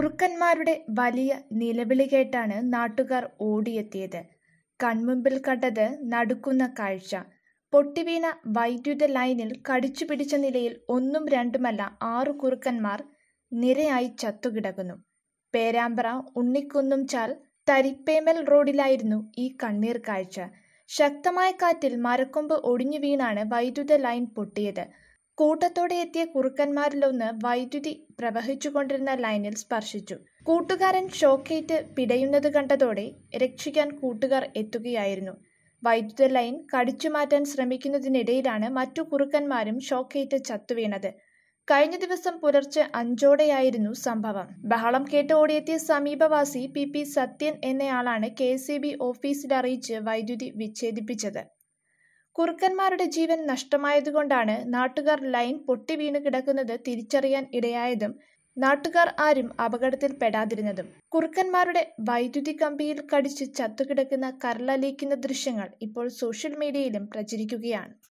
കുറുക്കന്മാരുടെ വലിയ നിലവിളി കേട്ടാണ് നാട്ടുകാർ ഓടിയെത്തിയത് കൺമുമ്പിൽ കണ്ടത് നടുക്കുന്ന കാഴ്ച പൊട്ടിവീണ വൈദ്യുത ലൈനിൽ കടിച്ചു പിടിച്ച നിലയിൽ ഒന്നും രണ്ടുമല്ല ആറു കുറുക്കന്മാർ നിരയായി ചത്തുകിടക്കുന്നു പേരാമ്പ്ര ഉണ്ണിക്കുന്നും ചാൽ തരിപ്പേമൽ റോഡിലായിരുന്നു ഈ കണ്ണീർ കാഴ്ച ശക്തമായ കാറ്റിൽ മരക്കൊമ്പ് ഒടിഞ്ഞു വീണാണ് വൈദ്യുത ലൈൻ പൊട്ടിയത് കൂട്ടത്തോടെ എത്തിയ കുറുക്കന്മാരിലൊന്ന് വൈദ്യുതി പ്രവഹിച്ചുകൊണ്ടിരുന്ന ലൈനിൽ സ്പർശിച്ചു കൂട്ടുകാരൻ ഷോക്കേറ്റ് പിടയുന്നത് കണ്ടതോടെ രക്ഷിക്കാൻ കൂട്ടുകാർ എത്തുകയായിരുന്നു വൈദ്യുത ലൈൻ കടിച്ചുമാറ്റാൻ ശ്രമിക്കുന്നതിനിടയിലാണ് മറ്റു കുറുക്കന്മാരും ഷോക്കേറ്റ് ചത്തുവീണത് കഴിഞ്ഞ ദിവസം പുലർച്ചെ അഞ്ചോടെയായിരുന്നു സംഭവം ബഹളം കേട്ട് ഓടിയെത്തിയ സമീപവാസി പി പി സത്യൻ എന്നയാളാണ് കെ സി ബി ഓഫീസിൽ അറിയിച്ച് വൈദ്യുതി വിച്ഛേദിപ്പിച്ചത് കുറുക്കന്മാരുടെ ജീവൻ നഷ്ടമായതുകൊണ്ടാണ് നാട്ടുകാർ ലൈൻ പൊട്ടി വീണു കിടക്കുന്നത് തിരിച്ചറിയാൻ ഇടയായതും നാട്ടുകാർ ആരും അപകടത്തിൽ പെടാതിരുന്നതും കുറുക്കന്മാരുടെ വൈദ്യുതി കമ്പിയിൽ കടിച്ച് ചത്തുകിടക്കുന്ന കരളലിയിക്കുന്ന ദൃശ്യങ്ങൾ ഇപ്പോൾ സോഷ്യൽ മീഡിയയിലും പ്രചരിക്കുകയാണ്